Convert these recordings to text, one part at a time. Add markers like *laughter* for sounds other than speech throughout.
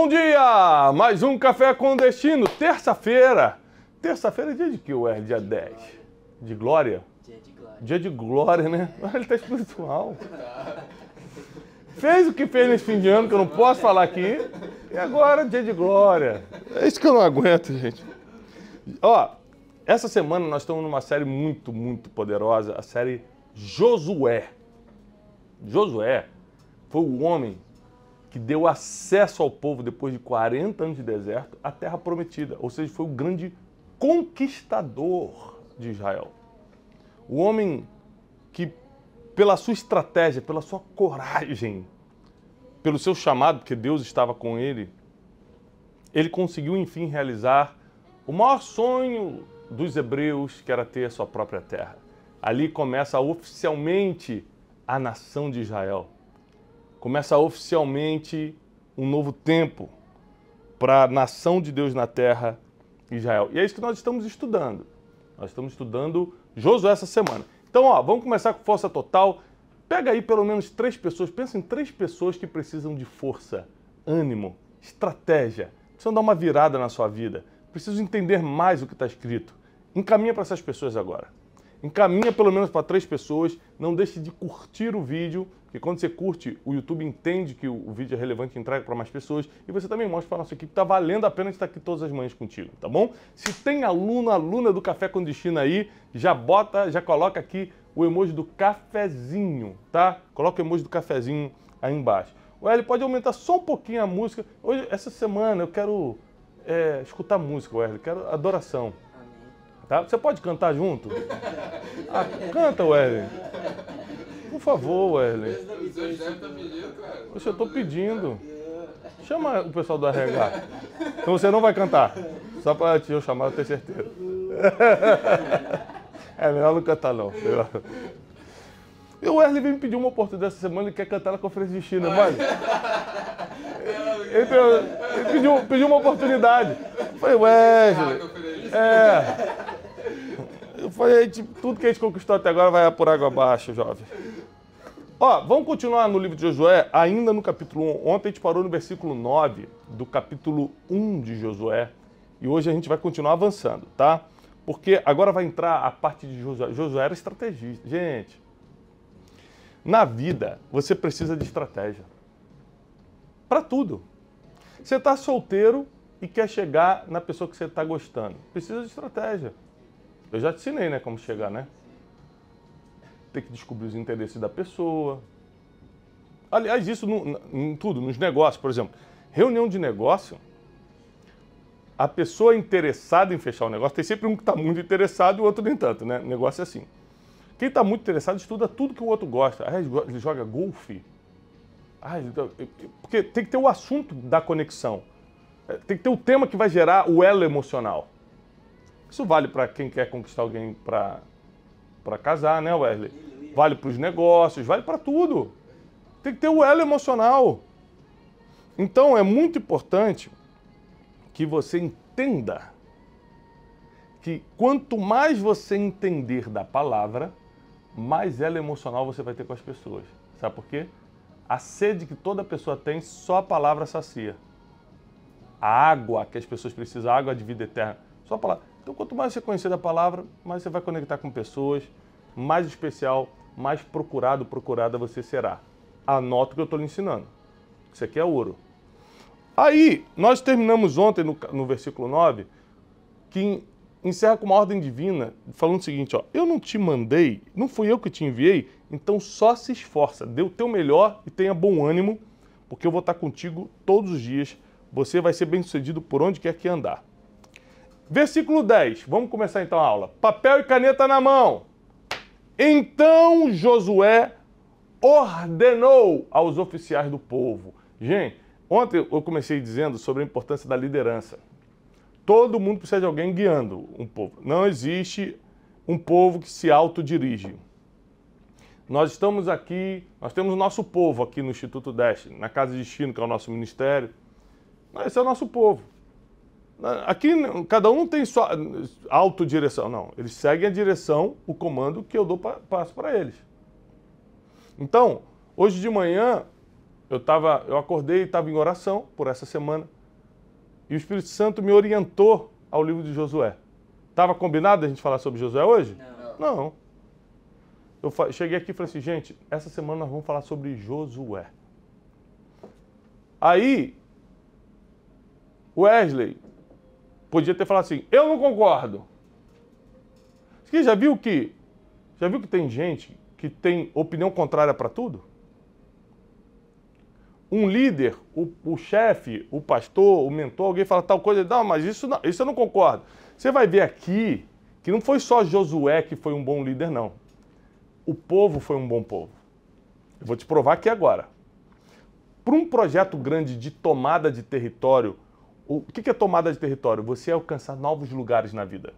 Bom dia! Mais um Café com Destino, terça-feira. Terça-feira é dia de que, Werner? Dia 10? De glória? Dia de glória. Dia de glória, né? É. Ele tá espiritual. Fez o que fez nesse fim de ano, que eu não posso falar aqui. E agora, dia de glória. É isso que eu não aguento, gente. Ó, essa semana nós estamos numa série muito, muito poderosa, a série Josué. Josué foi o homem que deu acesso ao povo, depois de 40 anos de deserto, à terra prometida. Ou seja, foi o grande conquistador de Israel. O homem que, pela sua estratégia, pela sua coragem, pelo seu chamado, porque Deus estava com ele, ele conseguiu, enfim, realizar o maior sonho dos hebreus, que era ter a sua própria terra. Ali começa oficialmente a nação de Israel começa oficialmente um novo tempo para a nação de Deus na terra, Israel. E é isso que nós estamos estudando. Nós estamos estudando Josué essa semana. Então, ó, vamos começar com força total. Pega aí pelo menos três pessoas, pensa em três pessoas que precisam de força, ânimo, estratégia, precisam dar uma virada na sua vida, precisam entender mais o que está escrito. Encaminha para essas pessoas agora encaminha pelo menos para três pessoas, não deixe de curtir o vídeo, porque quando você curte, o YouTube entende que o, vídeo é relevante e entrega para mais pessoas, e você também mostra para a nossa equipe, está valendo a pena estar aqui todas as manhãs contigo, tá bom? Se tem aluno, aluna do Café com Destino aí, já bota, já coloca aqui o emoji do cafezinho, tá? Coloca o emoji do cafezinho aí embaixo. O L pode aumentar só um pouquinho a música. Hoje, essa semana, eu quero é, escutar música, Wesley. Quero adoração. Tá? Você pode cantar junto? Ah, canta, Wesley. Por favor, Wesley. Poxa, eu estou pedindo. Chama o pessoal do RH. Então você não vai cantar. Só para te eu chamar, eu ter certeza. *laughs* É melhor não cantar, não. E o Wesley veio me pedir uma oportunidade essa semana, ele quer cantar na conferência de China, mas. Ele, ele pediu, pediu uma oportunidade. Eu falei, Wesley. É. Foi, gente, tudo que a gente conquistou até agora vai por água abaixo, jovem. Ó, vamos continuar no livro de Josué, ainda no capítulo 1. Ontem a gente parou no versículo 9 do capítulo 1 de Josué. E hoje a gente vai continuar avançando, tá? Porque agora vai entrar a parte de Josué. Josué era estrategista. Gente, na vida você precisa de estratégia. Para tudo. Você está solteiro e quer chegar na pessoa que você está gostando. Precisa de estratégia. Eu já te ensinei, né, como chegar, né? Tem que descobrir os interesses da pessoa. Aliás, isso no, em tudo, nos negócios, por exemplo. Reunião de negócio, a pessoa interessada em fechar o negócio, tem sempre um que está muito interessado e o outro nem tanto, né? O negócio é assim. Quem está muito interessado estuda tudo que o outro gosta. Ah, ele joga golfe. Ah, ele... porque tem que ter o assunto da conexão. É, tem que ter o tema que vai gerar o elo emocional. Isso vale para quem quer conquistar alguém para casar, né, Wesley? Vale para os negócios, vale para tudo. Tem que ter o elo emocional. Então é muito importante que você entenda que quanto mais você entender da palavra, mais ela emocional você vai ter com as pessoas. Sabe por quê? A sede que toda pessoa tem, só a palavra sacia. A água que as pessoas precisam, a água de vida eterna, só a palavra. Então, quanto mais você conhecer da palavra, mais você vai conectar com pessoas, mais especial, mais procurado, procurada você será. Anota o que eu estou lhe ensinando. Isso aqui é ouro. Aí, nós terminamos ontem no, no versículo 9, que encerra com uma ordem divina, falando o seguinte: ó, eu não te mandei, não fui eu que te enviei, então só se esforça, dê o teu melhor e tenha bom ânimo, porque eu vou estar contigo todos os dias. Você vai ser bem sucedido por onde quer que andar. Versículo 10. Vamos começar então a aula. Papel e caneta na mão. Então Josué ordenou aos oficiais do povo. Gente, ontem eu comecei dizendo sobre a importância da liderança. Todo mundo precisa de alguém guiando um povo. Não existe um povo que se autodirige. Nós estamos aqui, nós temos o nosso povo aqui no Instituto Deste, na Casa de Destino, que é o nosso ministério. Esse é o nosso povo. Aqui cada um tem sua autodireção. Não, eles seguem a direção, o comando que eu dou passo para eles. Então, hoje de manhã, eu, tava, eu acordei e estava em oração por essa semana. E o Espírito Santo me orientou ao livro de Josué. Estava combinado a gente falar sobre Josué hoje? Não. Não. Eu cheguei aqui e falei assim, gente, essa semana nós vamos falar sobre Josué. Aí, Wesley, Podia ter falado assim, eu não concordo. Você já viu que já viu que tem gente que tem opinião contrária para tudo? Um líder, o, o chefe, o pastor, o mentor, alguém fala tal coisa, não, mas isso, não, isso eu não concordo. Você vai ver aqui que não foi só Josué que foi um bom líder, não. O povo foi um bom povo. Eu vou te provar aqui agora. Para um projeto grande de tomada de território o que é tomada de território? Você alcançar novos lugares na vida.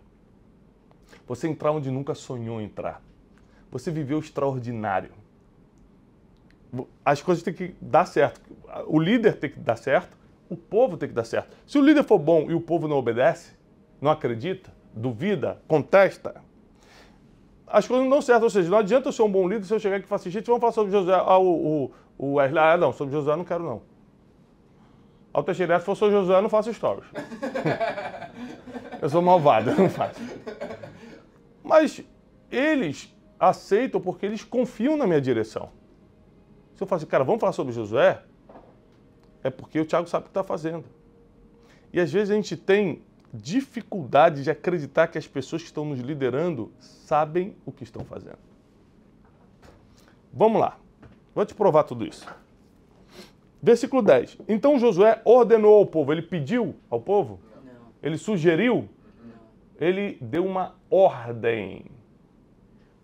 Você entrar onde nunca sonhou entrar. Você viver o extraordinário. As coisas têm que dar certo. O líder tem que dar certo, o povo tem que dar certo. Se o líder for bom e o povo não obedece, não acredita, duvida, contesta, as coisas não dão certo. Ou seja, não adianta eu ser um bom líder se eu chegar aqui e falar assim, gente, vamos falar sobre José. Ah, o, o, o ah, não, sobre José não quero não. Ao Teixeira, se for o Josué, eu não faço stories. eu sou malvado, eu não faço. Mas eles aceitam porque eles confiam na minha direção. Se eu falar assim, cara, vamos falar sobre Josué, é porque o Thiago sabe o que está fazendo. E às vezes a gente tem dificuldade de acreditar que as pessoas que estão nos liderando sabem o que estão fazendo. Vamos lá. Vou te provar tudo isso. Versículo 10. Então Josué ordenou ao povo, ele pediu ao povo? Não. Ele sugeriu? Não. Ele deu uma ordem.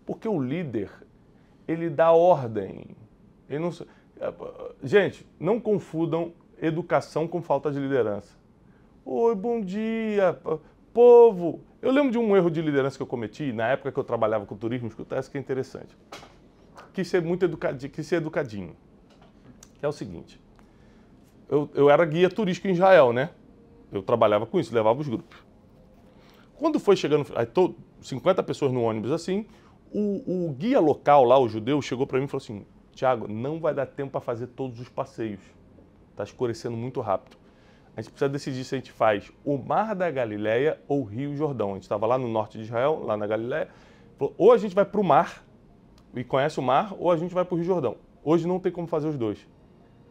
Porque o líder, ele dá ordem. Ele não... Gente, não confundam educação com falta de liderança. Oi, bom dia, povo. Eu lembro de um erro de liderança que eu cometi na época que eu trabalhava com turismo, isso que é interessante. Quis ser muito educadinho, quis ser educadinho. Que é o seguinte, eu, eu era guia turístico em Israel, né? Eu trabalhava com isso, levava os grupos. Quando foi chegando, aí tô, 50 pessoas no ônibus assim, o, o guia local lá, o judeu, chegou para mim e falou assim: Tiago, não vai dar tempo para fazer todos os passeios. Está escurecendo muito rápido. A gente precisa decidir se a gente faz o Mar da Galileia ou o Rio Jordão. A gente estava lá no norte de Israel, lá na Galileia. Falou, ou a gente vai para o mar e conhece o mar, ou a gente vai para o Rio Jordão. Hoje não tem como fazer os dois.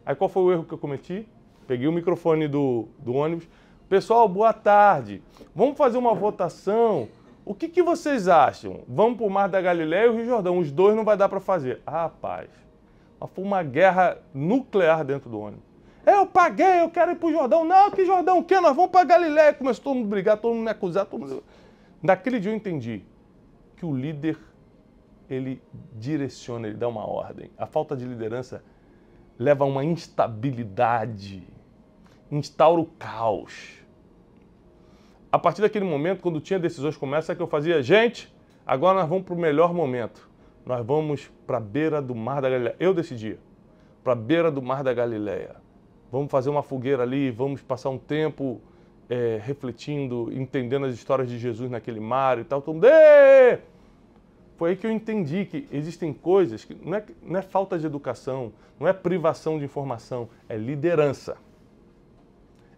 Aí qual foi o erro que eu cometi? Peguei o microfone do, do ônibus. Pessoal, boa tarde. Vamos fazer uma votação. O que, que vocês acham? Vamos para o Mar da Galileia e o Rio Jordão. Os dois não vai dar para fazer. Ah, rapaz, mas foi uma guerra nuclear dentro do ônibus. Eu paguei, eu quero ir para o Jordão. Não, que Jordão, o quê? Nós vamos para Galileia. Começou todo mundo a brigar, todo mundo me acusar. Todo mundo... Naquele dia eu entendi que o líder, ele direciona, ele dá uma ordem. A falta de liderança leva a uma instabilidade, instaura o caos. A partir daquele momento, quando tinha decisões como essa, é que eu fazia, gente, agora nós vamos para o melhor momento. Nós vamos para a beira do mar da Galileia. Eu decidi. para a beira do mar da Galileia. Vamos fazer uma fogueira ali, vamos passar um tempo é, refletindo, entendendo as histórias de Jesus naquele mar e tal. Todo mundo, foi aí que eu entendi que existem coisas que não é, não é falta de educação, não é privação de informação, é liderança.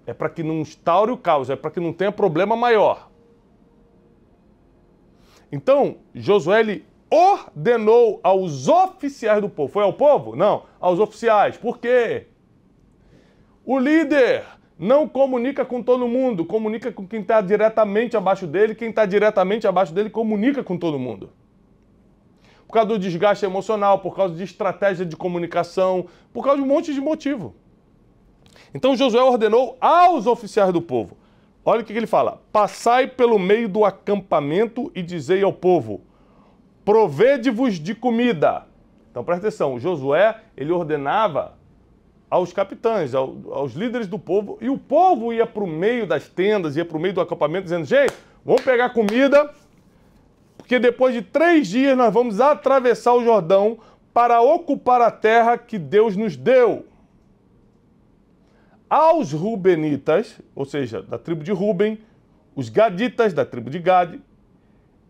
É para que não instaure o caos, é para que não tenha problema maior. Então, Josué ele ordenou aos oficiais do povo. Foi ao povo? Não, aos oficiais. Por quê? O líder não comunica com todo mundo, comunica com quem está diretamente abaixo dele. Quem está diretamente abaixo dele comunica com todo mundo por causa do desgaste emocional, por causa de estratégia de comunicação, por causa de um monte de motivo. Então Josué ordenou aos oficiais do povo. Olha o que ele fala: Passai pelo meio do acampamento e dizei ao povo: Provede-vos de comida. Então presta atenção, Josué ele ordenava aos capitães, aos líderes do povo, e o povo ia para o meio das tendas, ia para o meio do acampamento, dizendo: Gente, vamos pegar comida, porque depois de três dias nós vamos atravessar o Jordão para ocupar a terra que Deus nos deu. Aos Rubenitas, ou seja, da tribo de Ruben, os Gaditas, da tribo de Gade,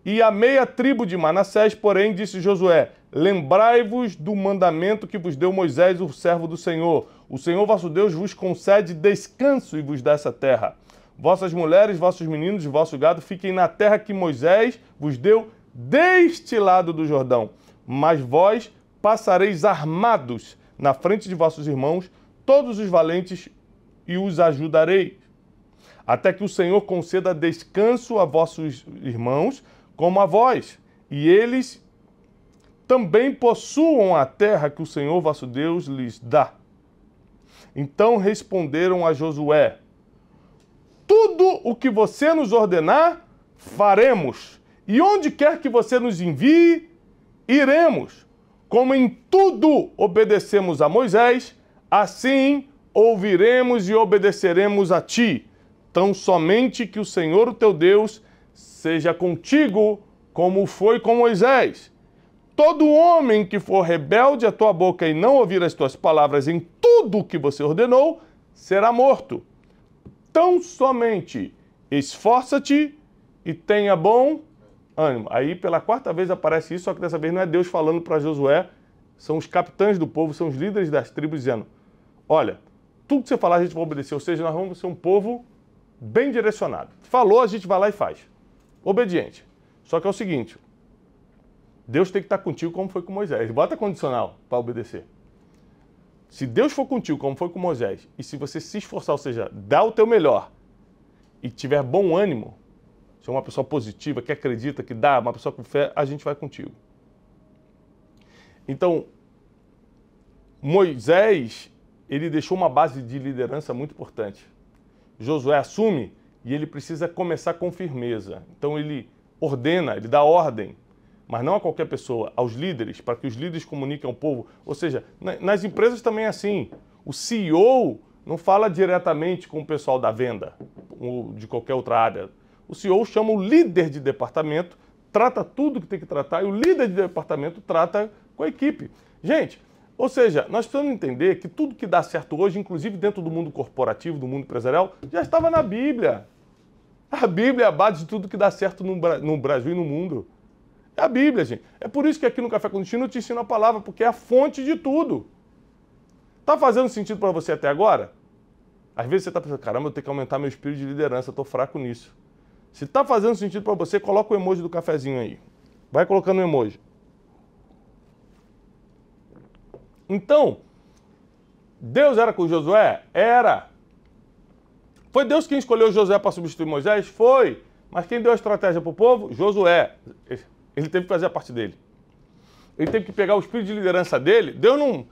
e a meia tribo de Manassés, porém, disse Josué: Lembrai-vos do mandamento que vos deu Moisés, o servo do Senhor. O Senhor vosso Deus vos concede descanso e vos dá essa terra. Vossas mulheres, vossos meninos e vosso gado fiquem na terra que Moisés vos deu deste lado do Jordão. Mas vós passareis armados na frente de vossos irmãos, todos os valentes, e os ajudareis. Até que o Senhor conceda descanso a vossos irmãos, como a vós, e eles também possuam a terra que o Senhor vosso Deus lhes dá. Então responderam a Josué: tudo o que você nos ordenar, faremos. E onde quer que você nos envie, iremos. Como em tudo obedecemos a Moisés, assim ouviremos e obedeceremos a ti. Tão somente que o Senhor o teu Deus seja contigo, como foi com Moisés. Todo homem que for rebelde à tua boca e não ouvir as tuas palavras em tudo o que você ordenou, será morto tão somente esforça-te e tenha bom ânimo. Aí pela quarta vez aparece isso, só que dessa vez não é Deus falando para Josué, são os capitães do povo, são os líderes das tribos dizendo: "Olha, tudo que você falar a gente vai obedecer, ou seja, nós vamos ser um povo bem direcionado. Falou, a gente vai lá e faz. Obediente. Só que é o seguinte, Deus tem que estar contigo como foi com Moisés. Bota condicional para obedecer. Se Deus for contigo, como foi com Moisés, e se você se esforçar, ou seja, dá o teu melhor e tiver bom ânimo, se é uma pessoa positiva, que acredita, que dá, uma pessoa com fé, a gente vai contigo. Então, Moisés, ele deixou uma base de liderança muito importante. Josué assume e ele precisa começar com firmeza. Então ele ordena, ele dá ordem, mas não a qualquer pessoa, aos líderes, para que os líderes comuniquem ao povo. Ou seja, nas empresas também é assim. O CEO não fala diretamente com o pessoal da venda ou de qualquer outra área. O CEO chama o líder de departamento, trata tudo que tem que tratar e o líder de departamento trata com a equipe. Gente, ou seja, nós precisamos entender que tudo que dá certo hoje, inclusive dentro do mundo corporativo, do mundo empresarial, já estava na Bíblia. A Bíblia é a base de tudo que dá certo no Brasil e no mundo. É a Bíblia, gente. É por isso que aqui no Café com Destino eu te ensino a palavra, porque é a fonte de tudo. Tá fazendo sentido para você até agora? Às vezes você está pensando, caramba, eu tenho que aumentar meu espírito de liderança, estou fraco nisso. Se está fazendo sentido para você, coloca o emoji do cafezinho aí. Vai colocando o emoji. Então, Deus era com Josué? Era. Foi Deus quem escolheu Josué para substituir Moisés? Foi. Mas quem deu a estratégia para o povo? Josué. Ele teve que fazer a parte dele. Ele teve que pegar o espírito de liderança dele. Deus não,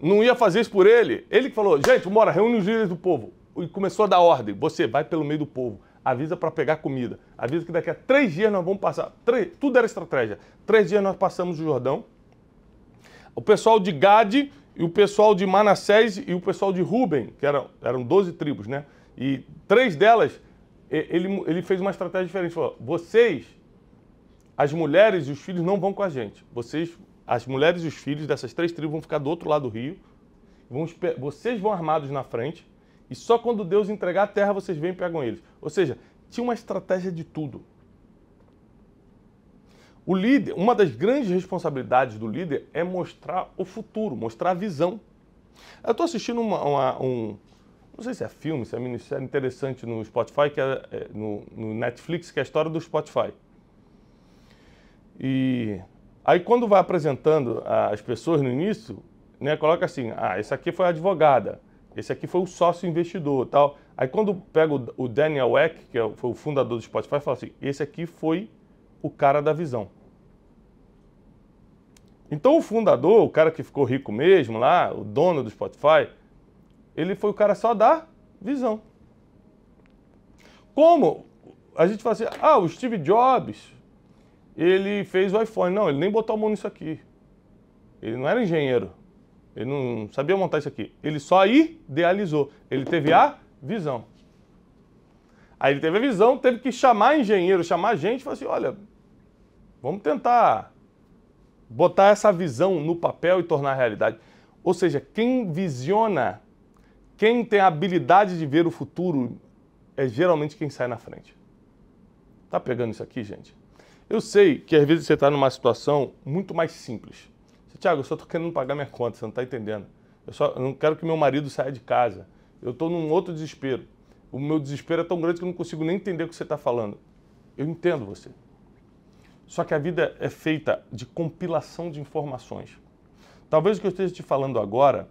não ia fazer isso por ele. Ele que falou: gente, mora, reúne os líderes do povo. E começou a dar ordem. Você vai pelo meio do povo. Avisa para pegar comida. Avisa que daqui a três dias nós vamos passar. Três, tudo era estratégia. Três dias nós passamos o Jordão. O pessoal de Gade e o pessoal de Manassés e o pessoal de Ruben, que eram, eram 12 tribos, né? E três delas, ele, ele fez uma estratégia diferente. Falou, vocês as mulheres e os filhos não vão com a gente. Vocês, as mulheres e os filhos dessas três tribos vão ficar do outro lado do rio. Vão, vocês vão armados na frente e só quando Deus entregar a terra vocês vêm e pegam eles. Ou seja, tinha uma estratégia de tudo. O líder, uma das grandes responsabilidades do líder é mostrar o futuro, mostrar a visão. Eu estou assistindo uma, uma, um, não sei se é filme, se é interessante no Spotify, que é, é no, no Netflix, que é a história do Spotify. E aí quando vai apresentando ah, as pessoas no início, né, coloca assim, ah, esse aqui foi a advogada, esse aqui foi o sócio investidor tal. Aí quando pega o Daniel Eck, que é foi o fundador do Spotify, fala assim, esse aqui foi o cara da visão. Então o fundador, o cara que ficou rico mesmo lá, o dono do Spotify, ele foi o cara só da visão. Como a gente fala assim, ah, o Steve Jobs, ele fez o iPhone. Não, ele nem botou a mão nisso aqui. Ele não era engenheiro. Ele não sabia montar isso aqui. Ele só idealizou. Ele teve a visão. Aí ele teve a visão, teve que chamar engenheiro, chamar gente e falar assim: olha, vamos tentar botar essa visão no papel e tornar realidade. Ou seja, quem visiona, quem tem a habilidade de ver o futuro, é geralmente quem sai na frente. Tá pegando isso aqui, gente? Eu sei que às vezes você está numa situação muito mais simples. Tiago, eu só estou querendo pagar minha conta, você não está entendendo. Eu só eu não quero que meu marido saia de casa. Eu estou num outro desespero. O meu desespero é tão grande que eu não consigo nem entender o que você está falando. Eu entendo você. Só que a vida é feita de compilação de informações. Talvez o que eu esteja te falando agora,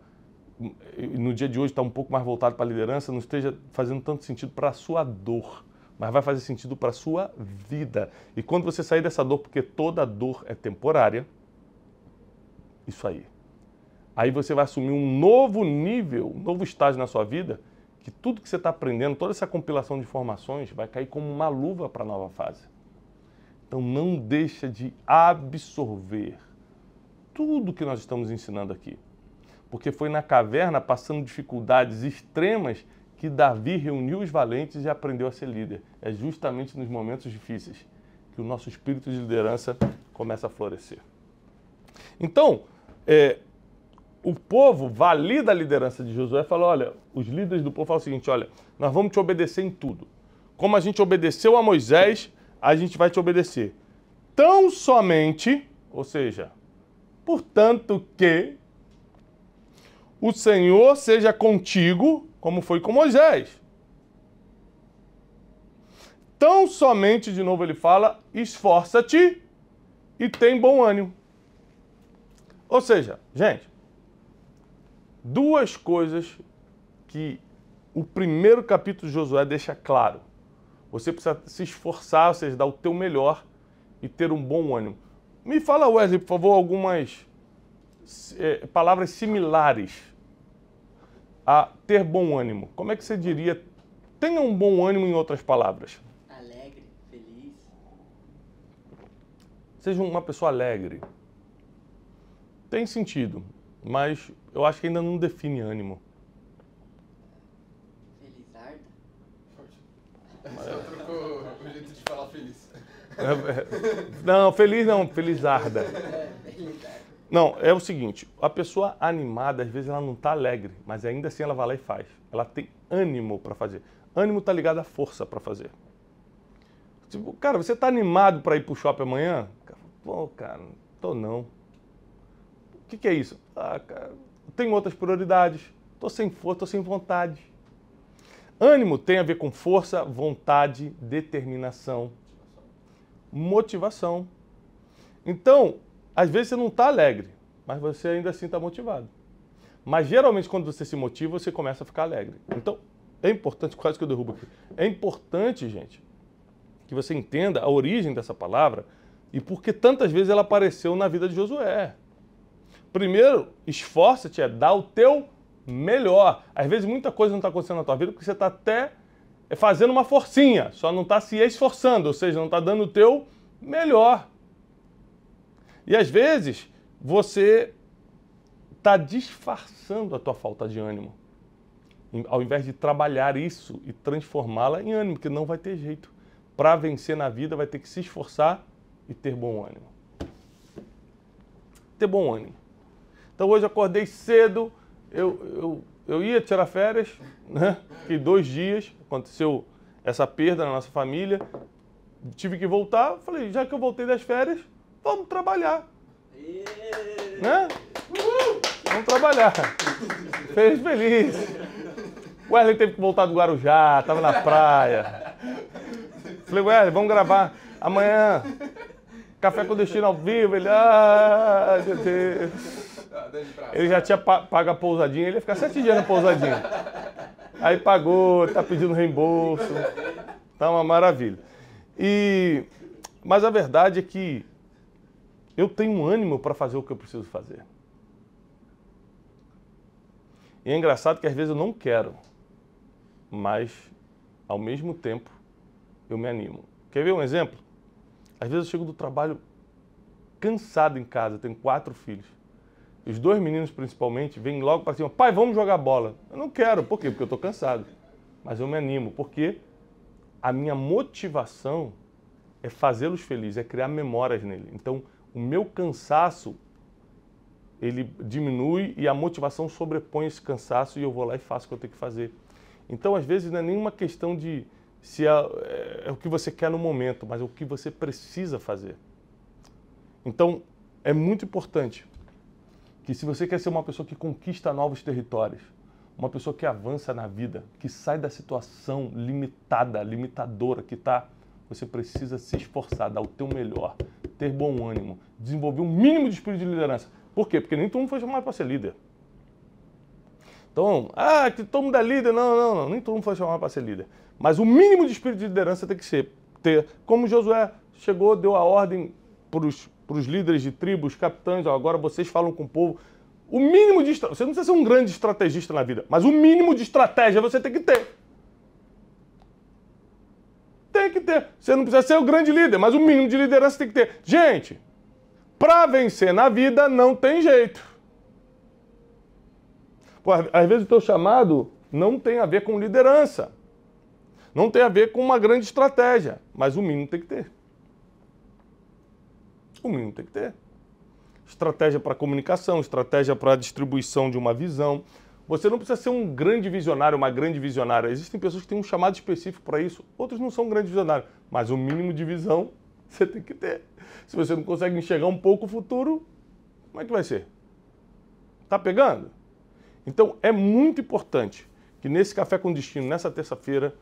hum, no dia de hoje está um pouco mais voltado para a liderança, não esteja fazendo tanto sentido para a sua dor mas vai fazer sentido para a sua vida. E quando você sair dessa dor, porque toda dor é temporária, isso aí. Aí você vai assumir um novo nível, um novo estágio na sua vida, que tudo que você está aprendendo, toda essa compilação de informações, vai cair como uma luva para a nova fase. Então não deixa de absorver tudo que nós estamos ensinando aqui. Porque foi na caverna, passando dificuldades extremas, que Davi reuniu os valentes e aprendeu a ser líder. É justamente nos momentos difíceis que o nosso espírito de liderança começa a florescer. Então, é, o povo valida a liderança de Josué e fala: olha, os líderes do povo falam o seguinte: olha, nós vamos te obedecer em tudo. Como a gente obedeceu a Moisés, a gente vai te obedecer. Tão somente, ou seja, portanto que o Senhor seja contigo como foi com Moisés. Tão somente, de novo ele fala, esforça-te e tem bom ânimo. Ou seja, gente, duas coisas que o primeiro capítulo de Josué deixa claro. Você precisa se esforçar, ou seja, dar o teu melhor e ter um bom ânimo. Me fala, Wesley, por favor, algumas é, palavras similares a ter bom ânimo? Como é que você diria? Tenha um bom ânimo em outras palavras. Alegre, feliz. Seja uma pessoa alegre. Tem sentido, mas eu acho que ainda não define ânimo. Felizarda? Você é trocou o jeito de falar feliz. É, é. Não, feliz não, felizarda. *laughs* Não, é o seguinte, a pessoa animada, às vezes ela não está alegre, mas ainda assim ela vai lá e faz. Ela tem ânimo para fazer. Ânimo está ligado à força para fazer. Tipo, cara, você está animado para ir para o shopping amanhã? Pô, cara, tô não. O que, que é isso? Ah, cara, tenho outras prioridades. Tô sem força, tô sem vontade. Ânimo tem a ver com força, vontade, determinação, motivação. Então, às vezes você não está alegre, mas você ainda assim está motivado. Mas geralmente quando você se motiva, você começa a ficar alegre. Então, é importante, quase que eu derrubo aqui. É importante, gente, que você entenda a origem dessa palavra e por que tantas vezes ela apareceu na vida de Josué. Primeiro, esforça-te, é dar o teu melhor. Às vezes muita coisa não está acontecendo na tua vida porque você está até fazendo uma forcinha, só não está se esforçando, ou seja, não está dando o teu melhor. E às vezes você está disfarçando a tua falta de ânimo, ao invés de trabalhar isso e transformá-la em ânimo, que não vai ter jeito. Para vencer na vida, vai ter que se esforçar e ter bom ânimo. Ter bom ânimo. Então hoje eu acordei cedo, eu, eu, eu ia tirar férias, né? Fiquei dois dias, aconteceu essa perda na nossa família, tive que voltar, falei, já que eu voltei das férias, vamos trabalhar. Né? Vamos trabalhar. Fez feliz. O Wesley teve que voltar do Guarujá, estava na praia. Falei, Wesley, vamos gravar amanhã. Café com destino ao vivo. Ele, ah, meu Deus. Ah, ele já tinha pago a pousadinha, ele ia ficar sete dias na pousadinha. Aí pagou, tá pedindo reembolso. Tá uma maravilha. E, mas a verdade é que eu tenho ânimo para fazer o que eu preciso fazer. E é engraçado que às vezes eu não quero, mas ao mesmo tempo eu me animo. Quer ver um exemplo? Às vezes eu chego do trabalho cansado em casa, tenho quatro filhos. Os dois meninos principalmente vêm logo para cima, pai, vamos jogar bola. Eu não quero, por quê? Porque eu estou cansado. Mas eu me animo, porque a minha motivação é fazê-los felizes, é criar memórias nele. Então, o meu cansaço ele diminui e a motivação sobrepõe esse cansaço e eu vou lá e faço o que eu tenho que fazer. Então, às vezes, não é nenhuma questão de se é, é o que você quer no momento, mas é o que você precisa fazer. Então, é muito importante que se você quer ser uma pessoa que conquista novos territórios, uma pessoa que avança na vida, que sai da situação limitada, limitadora que está, você precisa se esforçar, dar o teu melhor, ter bom ânimo, desenvolver um mínimo de espírito de liderança. Por quê? Porque nem todo mundo foi chamado para ser líder. Então, ah, que todo mundo é líder. Não, não, não. Nem todo mundo foi chamado para ser líder. Mas o mínimo de espírito de liderança tem que ser ter. Como Josué chegou, deu a ordem para os líderes de tribos, capitães, ó, agora vocês falam com o povo. O mínimo de. Você não precisa ser um grande estrategista na vida, mas o mínimo de estratégia você tem que ter tem que ter. Você não precisa ser o grande líder, mas o mínimo de liderança tem que ter. Gente, para vencer na vida não tem jeito. Pô, às vezes o teu chamado não tem a ver com liderança. Não tem a ver com uma grande estratégia, mas o mínimo tem que ter. O mínimo tem que ter. Estratégia para comunicação, estratégia para distribuição de uma visão, você não precisa ser um grande visionário, uma grande visionária. Existem pessoas que têm um chamado específico para isso, outros não são grandes visionários, mas o mínimo de visão *laughs* você tem que ter. Se você não consegue enxergar um pouco o futuro, como é que vai ser? Tá pegando? Então é muito importante que nesse café com destino, nessa terça-feira,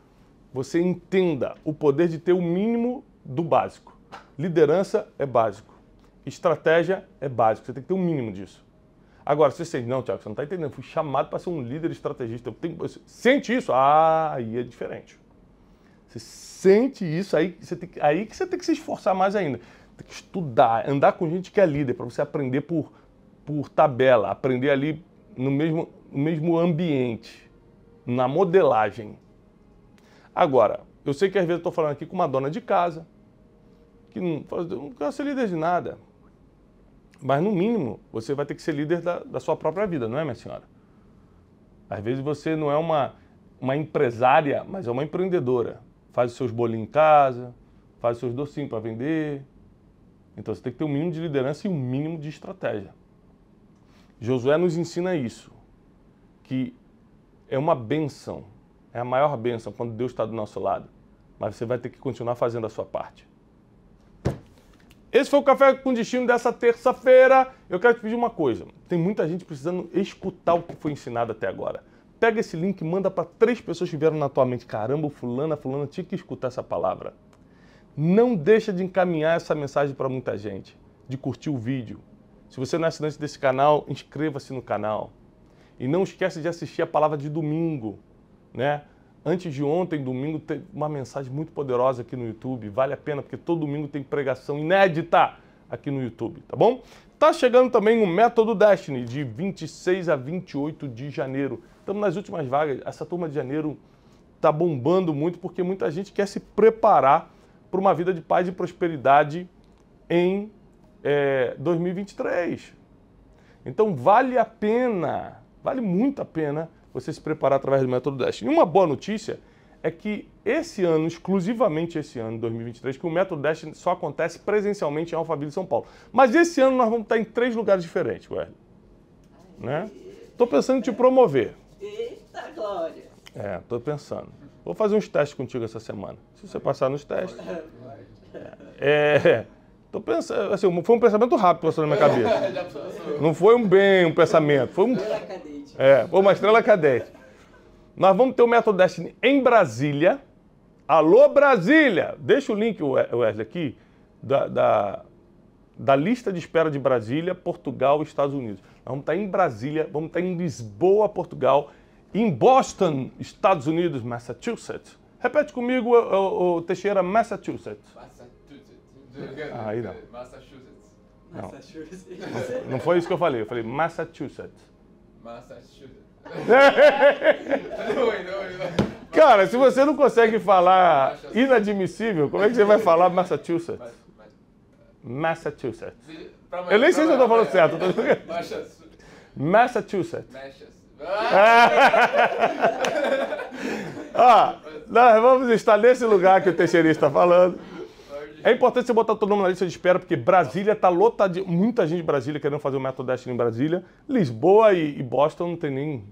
você entenda o poder de ter o mínimo do básico. Liderança é básico. Estratégia é básico. Você tem que ter o um mínimo disso. Agora, se você sente, não, Tiago, você não está entendendo, eu fui chamado para ser um líder estrategista, eu tenho, você sente isso, ah, aí é diferente. Você sente isso, aí, você tem, aí que você tem que se esforçar mais ainda. Tem que estudar, andar com gente que é líder, para você aprender por, por tabela, aprender ali no mesmo, no mesmo ambiente, na modelagem. Agora, eu sei que às vezes eu estou falando aqui com uma dona de casa, que não, não quer ser líder de nada, mas, no mínimo, você vai ter que ser líder da, da sua própria vida, não é, minha senhora? Às vezes você não é uma, uma empresária, mas é uma empreendedora. Faz os seus bolinhos em casa, faz os seus docinhos para vender. Então você tem que ter um mínimo de liderança e um mínimo de estratégia. Josué nos ensina isso, que é uma benção, é a maior benção quando Deus está do nosso lado. Mas você vai ter que continuar fazendo a sua parte. Esse foi o Café com Destino dessa terça-feira. Eu quero te pedir uma coisa. Tem muita gente precisando escutar o que foi ensinado até agora. Pega esse link e manda para três pessoas que vieram na tua mente. Caramba, fulana, fulana, tinha que escutar essa palavra. Não deixa de encaminhar essa mensagem para muita gente, de curtir o vídeo. Se você não é assinante desse canal, inscreva-se no canal. E não esquece de assistir a palavra de domingo, né? Antes de ontem, domingo, teve uma mensagem muito poderosa aqui no YouTube. Vale a pena, porque todo domingo tem pregação inédita aqui no YouTube, tá bom? Tá chegando também o Método Destiny, de 26 a 28 de janeiro. Estamos nas últimas vagas. Essa turma de janeiro tá bombando muito, porque muita gente quer se preparar para uma vida de paz e prosperidade em é, 2023. Então vale a pena, vale muito a pena você se preparar através do método DASH. E uma boa notícia é que esse ano, exclusivamente esse ano, 2023, que o método DASH só acontece presencialmente em Alphaville, São Paulo. Mas esse ano nós vamos estar em três lugares diferentes, ué. Né? Tô pensando em te promover. Eita glória! É, tô pensando. Vou fazer uns testes contigo essa semana. Se você passar nos testes. É, é. Tô pensando, assim, foi um pensamento rápido passou na minha cabeça. *laughs* Não foi um bem um pensamento, foi um, é, foi uma estrela cadete. Nós vamos ter o Metal Destiny em Brasília. Alô, Brasília! Deixa o link, Wesley, aqui, da, da, da lista de espera de Brasília, Portugal e Estados Unidos. Nós vamos estar em Brasília, vamos estar em Lisboa, Portugal, em Boston, Estados Unidos, Massachusetts. Repete comigo, o, o Teixeira, Massachusetts. Massachusetts. Ah, aí não. Massachusetts. Não. Massachusetts. não foi isso que eu falei, eu falei Massachusetts. Massachusetts. *laughs* Cara, se você não consegue falar inadmissível, como é que você vai falar Massachusetts? Massachusetts. Eu nem sei se eu estou falando certo. *laughs* Massachusetts. *laughs* Ah, nós vamos estar nesse lugar que o Teixeira está falando. É importante você botar todo mundo na lista de espera, porque Brasília está lotada de. Muita gente de Brasília querendo fazer o método Destiny em Brasília. Lisboa e, e Boston não tem nem.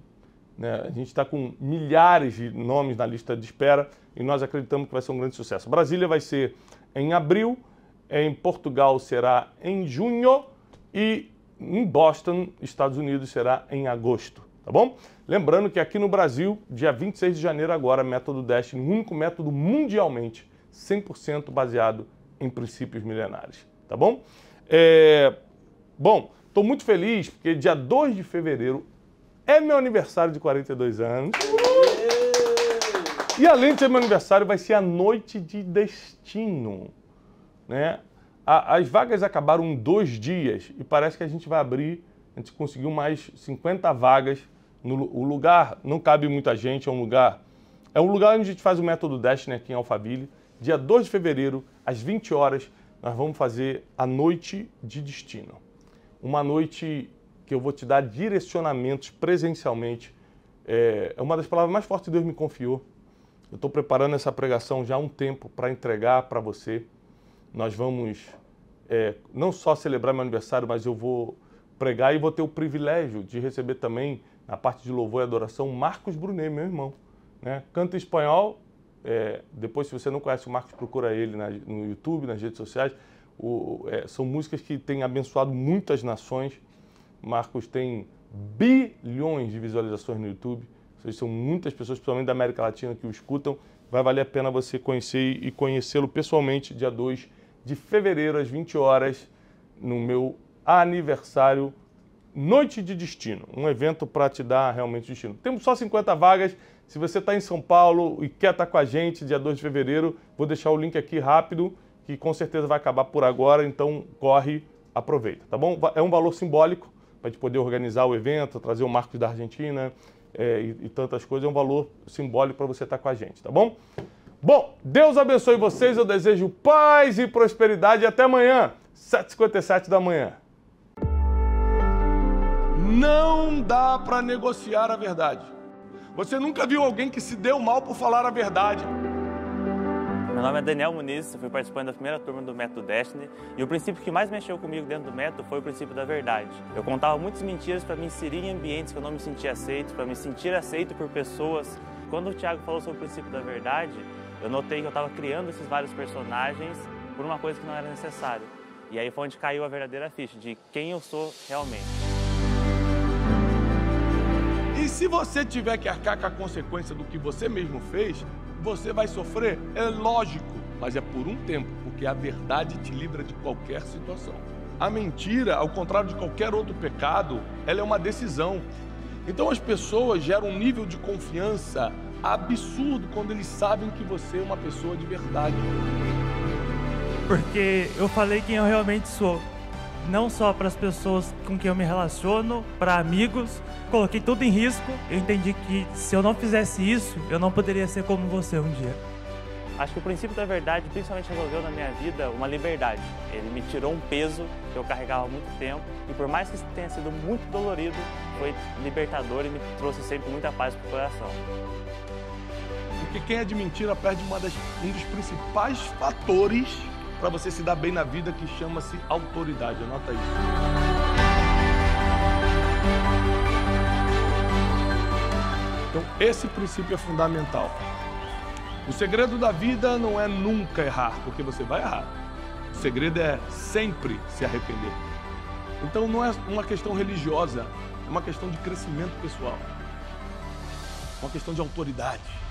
Né? A gente está com milhares de nomes na lista de espera e nós acreditamos que vai ser um grande sucesso. Brasília vai ser em abril, em Portugal será em junho e em Boston, Estados Unidos, será em agosto. Tá bom? Lembrando que aqui no Brasil, dia 26 de janeiro agora, método Destiny, o único método mundialmente 100% baseado em princípios milenares, tá bom? É... Bom, estou muito feliz porque dia 2 de fevereiro é meu aniversário de 42 anos. E além de ser meu aniversário, vai ser a noite de destino, né? as vagas acabaram em dois dias e parece que a gente vai abrir, a gente conseguiu mais 50 vagas. No, o lugar não cabe muita gente, é um lugar. É um lugar onde a gente faz o método Destiny né, aqui em Alphaville dia 2 de fevereiro, às 20 horas, nós vamos fazer a noite de destino. Uma noite que eu vou te dar direcionamentos presencialmente. É, é uma das palavras mais fortes que Deus me confiou. Eu estou preparando essa pregação já há um tempo para entregar para você. Nós vamos é, não só celebrar meu aniversário, mas eu vou pregar e vou ter o privilégio de receber também, na parte de louvor e adoração, Marcos Brunet, meu irmão. Né? Canta em espanhol, é, depois, se você não conhece o Marcos, procura ele na, no YouTube, nas redes sociais. O, é, são músicas que têm abençoado muitas nações. Marcos tem bilhões de visualizações no YouTube. Ou seja, são muitas pessoas, principalmente da América Latina, que o escutam. Vai valer a pena você conhecer e conhecê-lo pessoalmente dia 2 de fevereiro, às 20 horas, no meu aniversário Noite de Destino. Um evento para te dar realmente destino. Temos só 50 vagas. Se você está em São Paulo e quer estar tá com a gente dia 2 de fevereiro, vou deixar o link aqui rápido, que com certeza vai acabar por agora, então corre, aproveita, tá bom? É um valor simbólico para a gente poder organizar o evento, trazer o Marcos da Argentina é, e, e tantas coisas. É um valor simbólico para você estar tá com a gente, tá bom? Bom, Deus abençoe vocês, eu desejo paz e prosperidade e até amanhã, 7h57 da manhã. Não dá para negociar a verdade. Você nunca viu alguém que se deu mal por falar a verdade. Meu nome é Daniel Muniz, eu fui participante da primeira turma do Método Destiny e o princípio que mais mexeu comigo dentro do método foi o princípio da verdade. Eu contava muitas mentiras para me inserir em ambientes que eu não me sentia aceito, para me sentir aceito por pessoas. Quando o Tiago falou sobre o princípio da verdade, eu notei que eu estava criando esses vários personagens por uma coisa que não era necessária. E aí foi onde caiu a verdadeira ficha de quem eu sou realmente se você tiver que arcar com a consequência do que você mesmo fez, você vai sofrer, é lógico, mas é por um tempo, porque a verdade te livra de qualquer situação. A mentira, ao contrário de qualquer outro pecado, ela é uma decisão. Então as pessoas geram um nível de confiança absurdo quando eles sabem que você é uma pessoa de verdade. Porque eu falei quem eu realmente sou não só para as pessoas com quem eu me relaciono, para amigos. Coloquei tudo em risco. Eu entendi que se eu não fizesse isso, eu não poderia ser como você um dia. Acho que o princípio da verdade principalmente resolveu na minha vida uma liberdade. Ele me tirou um peso que eu carregava há muito tempo e por mais que tenha sido muito dolorido, foi libertador e me trouxe sempre muita paz para o coração. Porque quem é de mentira perde uma das, um dos principais fatores para você se dar bem na vida que chama-se autoridade. Anota aí. Então, esse princípio é fundamental. O segredo da vida não é nunca errar, porque você vai errar. O segredo é sempre se arrepender. Então não é uma questão religiosa, é uma questão de crescimento pessoal. Uma questão de autoridade.